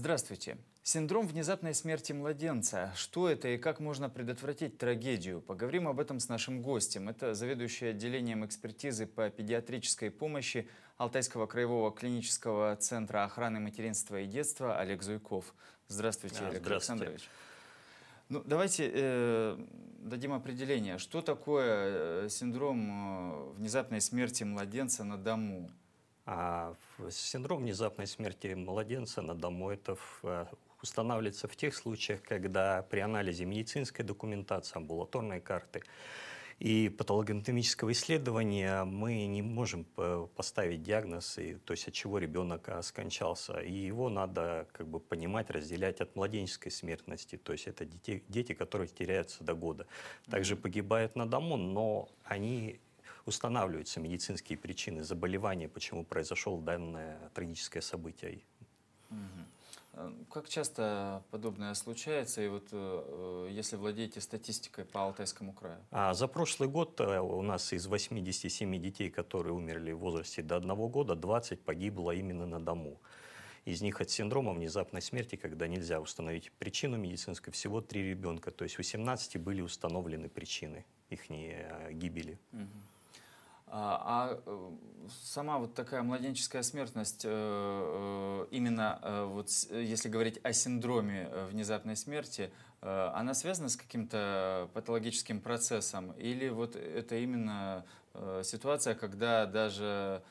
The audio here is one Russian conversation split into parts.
Здравствуйте. Синдром внезапной смерти младенца. Что это и как можно предотвратить трагедию? Поговорим об этом с нашим гостем. Это заведующий отделением экспертизы по педиатрической помощи Алтайского краевого клинического центра охраны материнства и детства Олег Зуйков. Здравствуйте, а, Олег здравствуйте. Александрович. Ну, давайте э, дадим определение. Что такое э, синдром э, внезапной смерти младенца на дому? А синдром внезапной смерти младенца на дому это э, устанавливается в тех случаях, когда при анализе медицинской документации, амбулаторной карты и патологоанатомического исследования мы не можем поставить диагноз, и, то есть от чего ребенок а, скончался. И его надо как бы понимать, разделять от младенческой смертности. То есть это дети, дети которые теряются до года. Также погибают на дому, но они устанавливаются медицинские причины заболевания, почему произошло данное трагическое событие. Э, как часто подобное случается, и вот э, э, если владеете статистикой по Алтайскому краю? А за прошлый год у нас из 87 детей, которые умерли в возрасте до одного года, 20 погибло именно на дому. Из них от синдрома внезапной смерти, когда нельзя установить причину медицинской, всего три ребенка. То есть у 17 были установлены причины их гибели. Угу. А, а э, сама вот такая младенческая смертность, э, э, именно вот если говорить о синдроме внезапной смерти, она связана с каким-то патологическим процессом? Или вот это именно ситуация, когда даже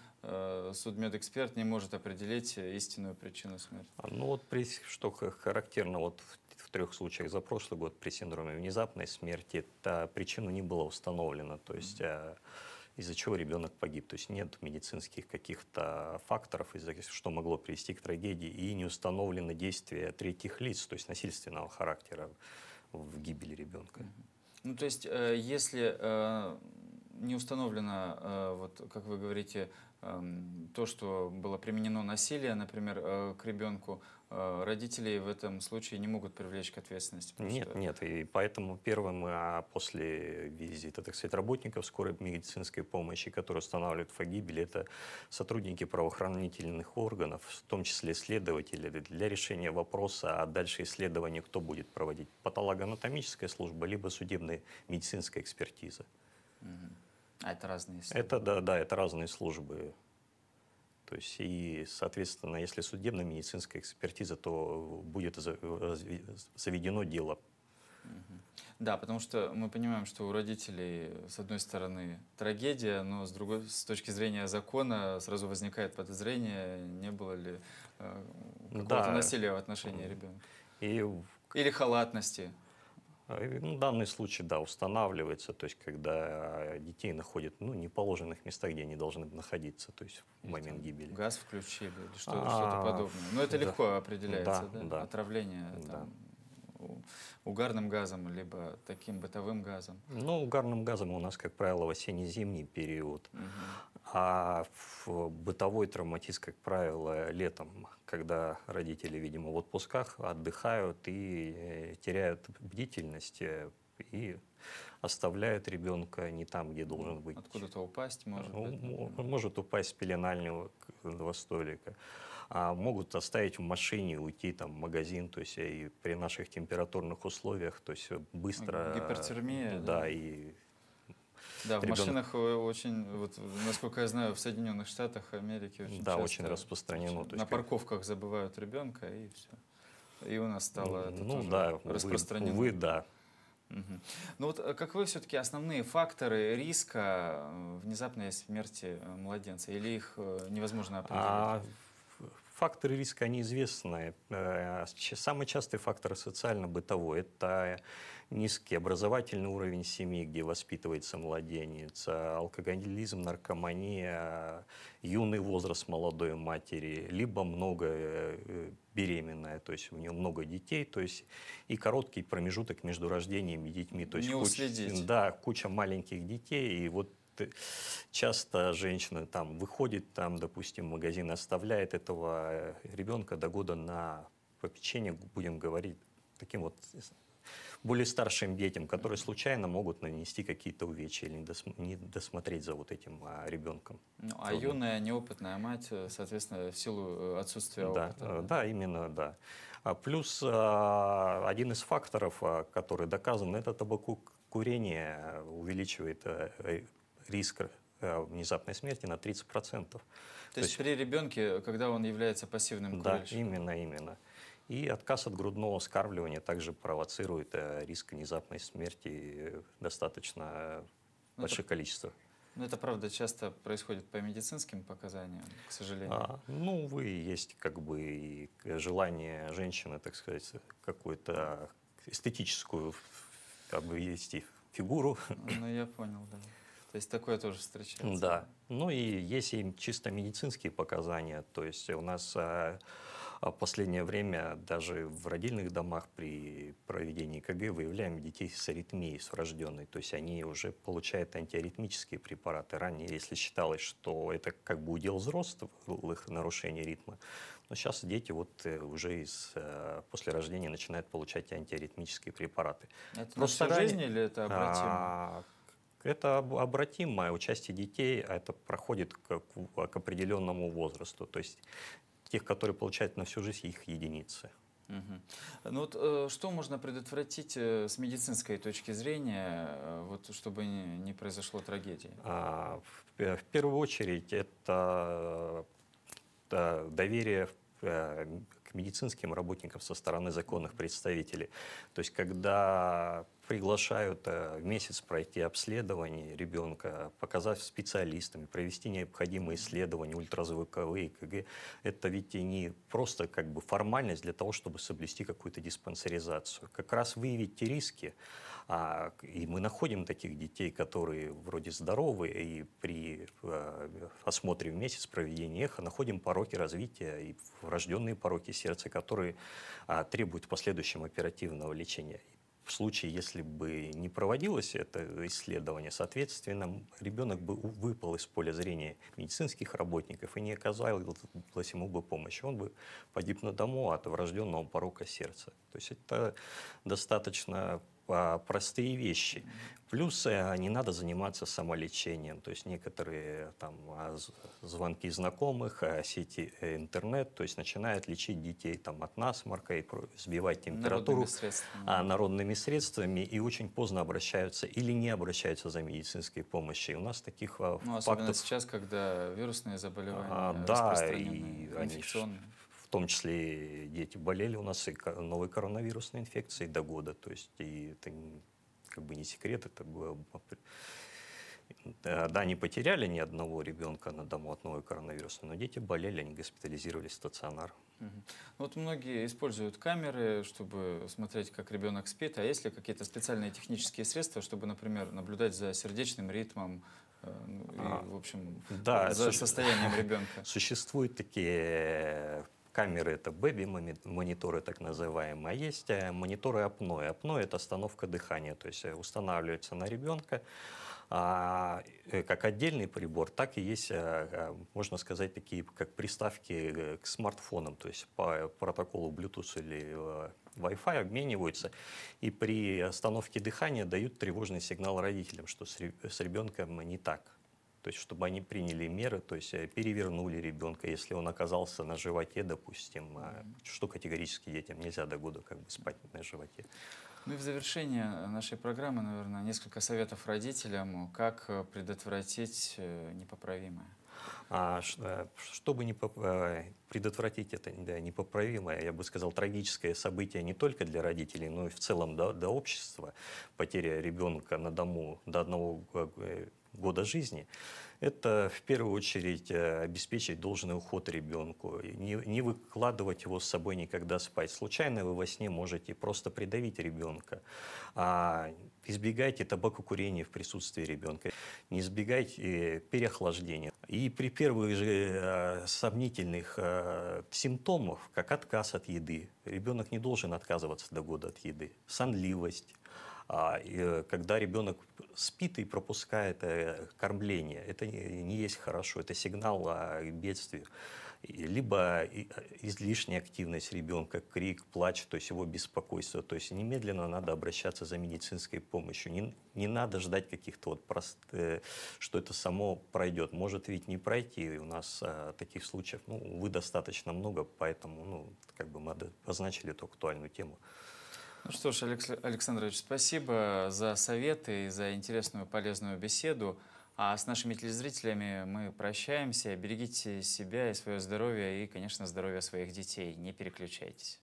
судмедэксперт не может определить истинную причину смерти? А, ну вот при, что характерно, вот в трех случаях за прошлый год при синдроме внезапной смерти эта причина не была установлена. То есть mm -hmm из-за чего ребенок погиб. То есть нет медицинских каких-то факторов, из-за что могло привести к трагедии, и не установлено действие третьих лиц, то есть насильственного характера в гибели ребенка. Ну, то есть, э, если э, не установлено, э, вот, как вы говорите, эм, то, что было применено насилие, например, к ребенку, Э, родители в этом случае не могут привлечь к ответственности. Нет, что... нет, и поэтому первым а после визита, так сказать, работников скорой медицинской помощи, которые устанавливают фагибель, это сотрудники правоохранительных органов, в том числе следователи, для решения вопроса, а дальше исследования, кто будет проводить, патологоанатомическая служба, либо судебная медицинская экспертиза. А это разные службы? Это, да, да, это разные службы. То есть, и, соответственно, если судебно-медицинская экспертиза, то будет заведено дело. Да, потому что мы понимаем, что у родителей, с одной стороны, трагедия, но с другой, с точки зрения закона, сразу возникает подозрение, не было ли э, какого-то да. насилия в отношении ребенка. И... Или халатности. Ну, данный случай, да, устанавливается, то есть когда детей находят ну, не положенных местах, где они должны находиться, то есть в или момент гибели. Газ включили или что-то а, что подобное. Но ну, это да, легко определяется, да, да, да. отравление. Там, угарным газом, либо таким бытовым газом? Ну, угарным газом у нас, как правило, в осенне-зимний период. Угу. А в бытовой травматизм, как правило, летом, когда родители, видимо, в отпусках отдыхают и э, теряют бдительность, э, и оставляют ребенка не там, где должен быть. Откуда-то упасть может? Ну, да? Может упасть с пеленального столика а могут оставить в машине, уйти там в магазин, то есть э, и при наших температурных условиях, то есть э, быстро... Гипертермия. Да, да? и да, ребенок. в машинах э, очень, вот, насколько я знаю, в Соединенных Штатах Америки очень Да, часто, очень распространено. то есть на парковках забывают ребенка и все. И у нас стало ну, это да, распространено. Увы, увы да. Угу. Ну вот как вы все-таки основные факторы риска внезапной смерти младенца или их невозможно а, определить? А Факторы риска, они известны. Э, самый частый фактор социально-бытовой – это низкий образовательный уровень семьи, где воспитывается младенец, э, алкоголизм, наркомания, э, юный возраст молодой матери, либо много беременная, то есть у нее много детей, то есть и короткий промежуток между рождением и детьми, то есть Не куча, да, куча маленьких детей, и вот ты, часто женщина там выходит, там, допустим, магазин оставляет этого э, ребенка до года на попечение, будем говорить, таким вот э, более старшим детям, которые случайно могут нанести какие-то увечья или не досмотреть за вот этим а, ребенком. Ну, а Трудно. юная неопытная мать, э, соответственно, в силу отсутствия да, опыта. Да, именно, да. А плюс а, один из факторов, который доказан, это табакокурение увеличивает риск э, внезапной смерти на 30%. То, То есть при ребенке, когда он является пассивным курильщиком? Да, именно, именно. И отказ от грудного скармливания также провоцирует э, риск внезапной смерти э, достаточно ну, большое это, количество. Ну, это правда часто происходит по медицинским показаниям, к сожалению. А, ну, вы есть как бы желание женщины, так сказать, какую-то эстетическую обвести фигуру. Ну, я понял, да. То есть такое тоже встречается? Да. Ну и есть и чисто медицинские показания. То есть у нас а, последнее время даже в родильных домах при проведении КГ выявляем детей с аритмией, с врожденной. То есть они уже получают антиаритмические препараты. Ранее, если считалось, что это как бы удел взрослых нарушений ритма, но сейчас дети вот э, уже из, э, после рождения начинают получать антиаритмические препараты. Это Просто на всю ранее... жизнь или это а, обратимо? А, это обратимое участие детей, а это проходит к, к определенному возрасту. То есть тех, которые получают на всю жизнь, их единицы. Угу. Ну вот э, что можно предотвратить э, с медицинской точки зрения, э, вот, чтобы не, не произошло трагедии? А, в, э, в первую очередь это, это доверие э, к медицинским работникам со стороны законных представителей. То есть когда приглашают э, в месяц пройти обследование ребенка, показать специалистами, провести необходимые исследования, ультразвуковые КГ). Это ведь не просто как бы формальность для того, чтобы соблюсти какую-то диспансеризацию. Как раз выявить те риски, а, и мы находим таких детей, которые вроде здоровы, и при а, осмотре в месяц проведения эхо находим пороки развития и врожденные пороки сердца, которые а, требуют в последующем оперативного лечения в случае, если бы не проводилось это исследование, соответственно, ребенок бы выпал из поля зрения медицинских работников и не оказалась ему бы помощь. Он бы погиб на дому от врожденного порока сердца. То есть это достаточно а, простые вещи. Плюс а не надо заниматься самолечением, то есть некоторые там а, звонки знакомых, а, сети э, интернет, то есть начинают лечить детей там от насморка и сбивать температуру народными средствами. народными средствами и очень поздно обращаются или не обращаются за медицинской помощью. И у нас таких ну, фактов... сейчас, когда вирусные заболевания а, да, и инфекционные. в том числе дети болели у нас и новой коронавирусной инфекцией до года, то есть и как бы не секрет, это было... Э, да, не потеряли ни одного ребенка на дому от нового коронавируса, но дети болели, они госпитализировались в стационар. Угу. Вот многие используют камеры, чтобы смотреть, как ребенок спит. А есть ли какие-то специальные технические средства, чтобы, например, наблюдать за сердечным ритмом, э, ну, и, а, в общем, да, за суще... состоянием ребенка? Существуют такие Камеры это бэби-мониторы так называемые, а есть э, мониторы апноэ. Апноэ – это остановка дыхания, то есть э, устанавливается на ребенка а, э, как отдельный прибор, так и есть, можно сказать, такие как приставки к смартфонам, то есть по протоколу Bluetooth или Wi-Fi обмениваются, и при остановке дыхания дают тревожный сигнал родителям, что с ребенком не так. То есть, чтобы они приняли меры, то есть э, перевернули ребенка, если он оказался на животе, допустим, э, что категорически детям нельзя до года как бы спать на животе. Ну и в завершение нашей программы, наверное, несколько советов родителям, как э, предотвратить непоправимое. А, чтобы не поп... предотвратить это да, непоправимое, я бы сказал, трагическое событие не только для родителей, но и в целом до, до общества, потеря ребенка на дому до одного года жизни. Это в первую очередь э, обеспечить должный уход ребенку, не, не выкладывать его с собой никогда спать. Случайно вы во сне можете просто придавить ребенка. А избегайте табакокурения в присутствии ребенка, не избегайте э, переохлаждения. И при первых же э, сомнительных симптомах, как отказ от еды, ребенок не должен отказываться до года от еды, сонливость, а, э, когда ребенок спит и пропускает э, кормление, это не есть хорошо, это сигнал о бедствии. Либо э, излишняя активность ребенка, крик, плач, то есть его беспокойство. То есть немедленно надо обращаться за медицинской помощью. Не, не надо ждать каких-то вот прост, что это само пройдет. Может ведь не пройти, у нас а, таких случаев, ну, вы достаточно много, поэтому, ну, как бы мы обозначили эту актуальную тему. Ну что ж, Алекс Александрович, спасибо за советы и за интересную полезную беседу. А с нашими телезрителями мы прощаемся. Берегите себя и свое здоровье, и, конечно, здоровье своих детей. Не переключайтесь.